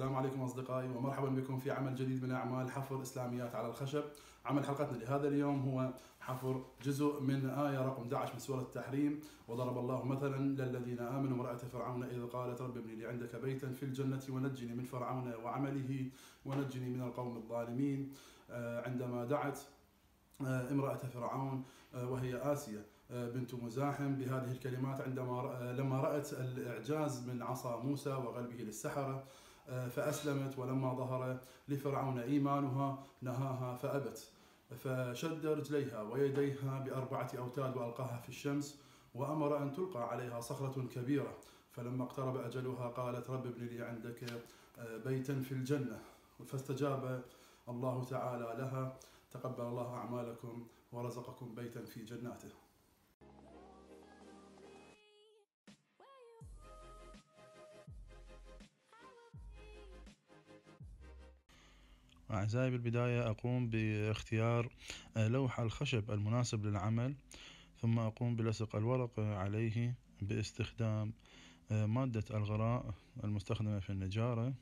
السلام عليكم اصدقائي ومرحبا بكم في عمل جديد من اعمال حفر اسلاميات على الخشب. عمل حلقتنا لهذا اليوم هو حفر جزء من آية رقم 11 من سورة التحريم وضرب الله مثلا للذين آمنوا امرأة فرعون إذ قالت رب ابن لي عندك بيتا في الجنة ونجني من فرعون وعمله ونجني من القوم الظالمين آه، عندما دعت آه، امرأة فرعون آه، وهي آسية بنت مزاحم بهذه الكلمات عندما لما رأت الإعجاز من عصا موسى وغلبه للسحرة فأسلمت ولما ظهر لفرعون إيمانها نهاها فأبت فشد رجليها ويديها بأربعة أوتاد وألقاها في الشمس وأمر أن تلقى عليها صخرة كبيرة فلما اقترب أجلها قالت رب ابن لي عندك آه، بيتا في الجنة فاستجاب الله تعالى لها تقبل الله أعمالكم ورزقكم بيتا في جناته أعزائي بالبداية أقوم باختيار آه، لوح الخشب المناسب للعمل ثم أقوم بلصق الورق عليه باستخدام آه، مادة الغراء المستخدمة في النجارة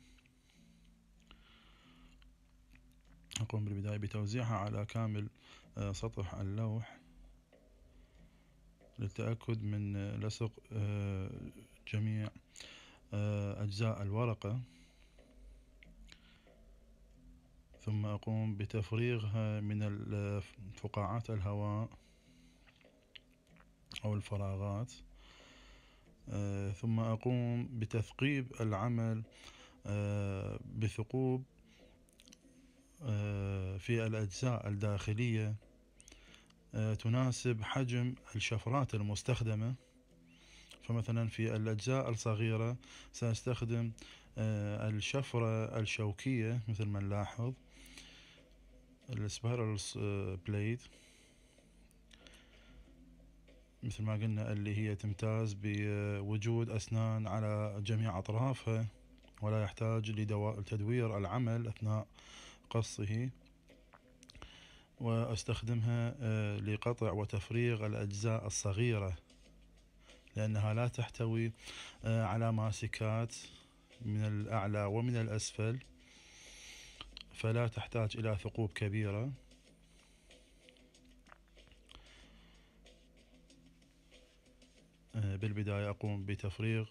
أقوم بالبداية بتوزيعها على كامل آه، سطح اللوح للتأكد من لصق جميع أجزاء الورقة ثم أقوم بتفريغها من فقاعات الهواء أو الفراغات آه، ثم أقوم بتثقيب العمل آه، بثقوب آه، في الأجزاء الداخلية تناسب حجم الشفرات المستخدمة فمثلا في الأجزاء الصغيرة سأستخدم الشفرة الشوكية مثل ما نلاحظ السبايرالز بليد مثل ما قلنا اللي هي تمتاز بوجود أسنان على جميع أطرافها ولا يحتاج لتدوير العمل أثناء قصه وأستخدمها آه، لقطع وتفريغ الأجزاء الصغيرة لأنها لا تحتوي آه، على ماسكات من الأعلى ومن الأسفل فلا تحتاج إلى ثقوب كبيرة آه، بالبداية أقوم بتفريغ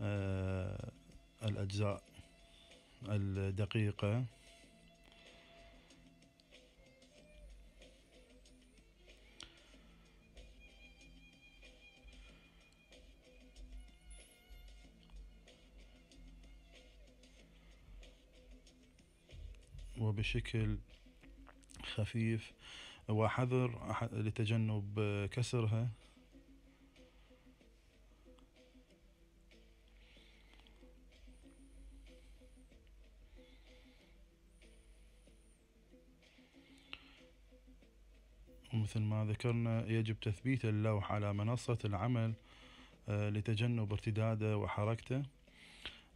آه، الأجزاء الدقيقة وبشكل خفيف وحذر لتجنب كسرها ومثل ما ذكرنا يجب تثبيت اللوح على منصة العمل آه، لتجنب ارتداده وحركته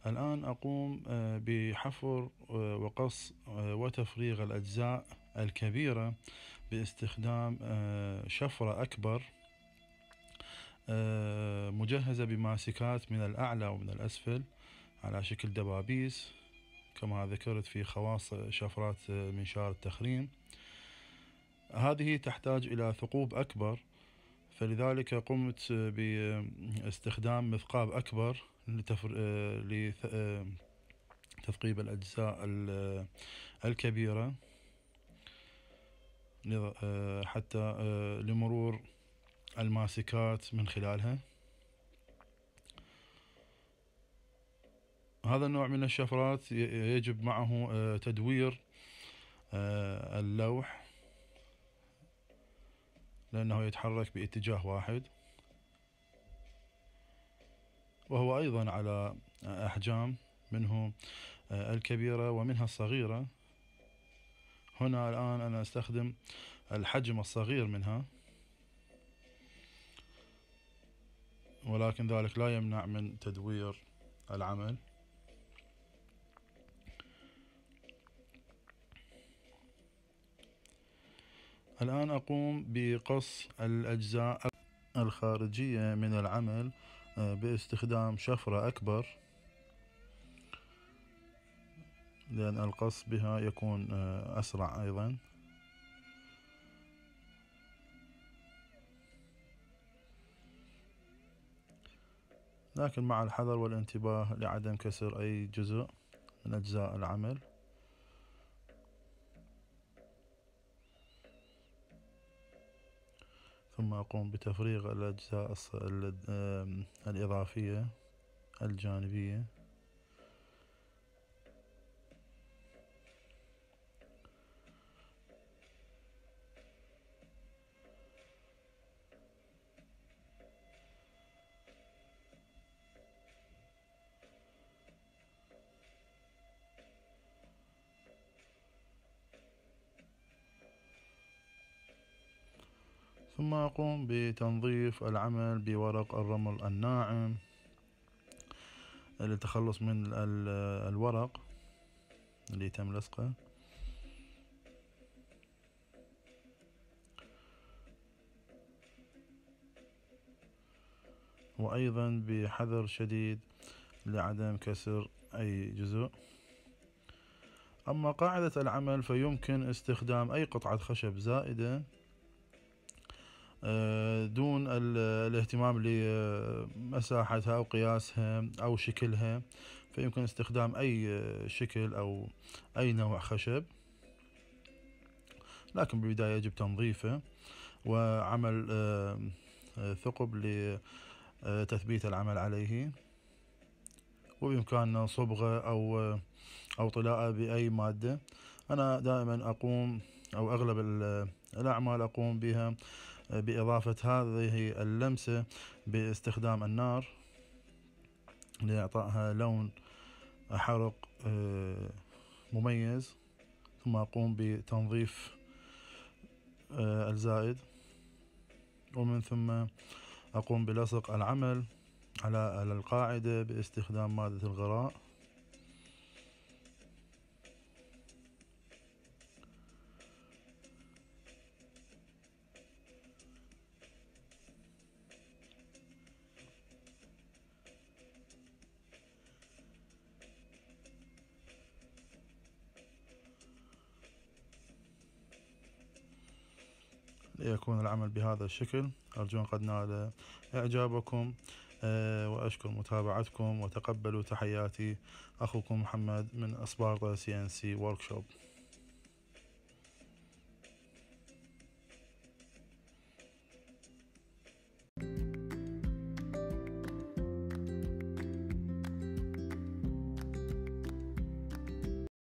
الآن أقوم آه، بحفر آه، وقص آه، وتفريغ الأجزاء الكبيرة باستخدام شفرة أكبر مجهزة بماسكات من الأعلى ومن الأسفل على شكل دبابيس كما ذكرت في خواص شفرات منشار التخريم هذه تحتاج إلى ثقوب أكبر فلذلك قمت باستخدام مثقاب أكبر لتثقيب آه، آه، الأجزاء آه، الكبيرة حتى لمرور الماسكات من خلالها هذا النوع من الشفرات يجب معه تدوير اللوح لأنه يتحرك باتجاه واحد وهو أيضا على أحجام منه آه، الكبيرة ومنها الصغيرة هنا الآن أنا أستخدم الحجم الصغير منها ولكن ذلك لا يمنع من تدوير العمل الآن أقوم بقص الأجزاء الخارجية من العمل آه، باستخدام شفرة أكبر لأن القص بها يكون آه، أسرع أيضا لكن مع الحذر والانتباه لعدم كسر أي جزء من أجزاء العمل ثم أقوم بتفريغ الأجزاء الإضافية الجانبية ثم أقوم بتنظيف العمل بورق الرمل الناعم للتخلص من الورق اللي تم لصقه وأيضا بحذر شديد لعدم كسر أي جزء أما قاعدة العمل فيمكن استخدام أي قطعة خشب زائدة آه، دون الاهتمام لمساحتها أو قياسها أو شكلها فيمكن استخدام أي آه، شكل أو أي نوع خشب لكن بالبداية يجب تنظيفه وعمل آه، ثقب لتثبيت العمل عليه وبإمكاننا صبغة أو أو طلاءة بأي مادة أنا دائما أقوم أو أغلب الأعمال أقوم بها بإضافة هذه اللمسة باستخدام النار لإعطائها لون حرق آه، مميز ثم أقوم بتنظيف آه، الزائد ومن ثم أقوم بلصق العمل على القاعدة باستخدام مادة الغراء ليكون العمل بهذا الشكل أرجو أن قد نال إعجابكم آه، وأشكر متابعتكم وتقبلوا تحياتي أخوكم محمد من أسبارتا سي إن سي وركشوب